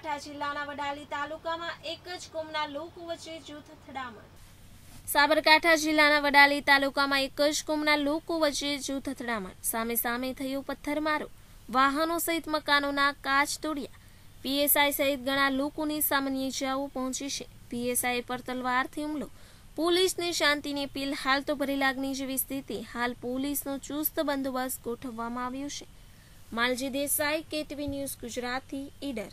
બનાસકાંઠા જિલ્લાના વડાલી તાલુકામાં એક જ કુમના લોકો વચ્ચે જૂથ અથડામણ સાબરકાંઠા જિલ્લાના વડાલી તાલુકામાં એક જ કુમના લોકો વચ્ચે જૂથ અથડામણ સામે સામે થયો પથ્થરમારો વાહનો સહિત મકાનોના કાચ તોડ્યા પીએસઆઈ સહિત ઘણા લોકોની સામાન્ય ઇજાઓ પહોંચી છે પીએસઆઈ પર તલવારથી હુમલો પોલીસની શાંતિની પીલ હાલ તો ભરી લાગણી જેવી સ્થિતિ હાલ પોલીસનો ચુસ્ત બંદોબસ્ત ગોઠવવામાં આવ્યો છે માલજી દેસાઈ કેટવી ન્યૂઝ ગુજરાતી ઈડર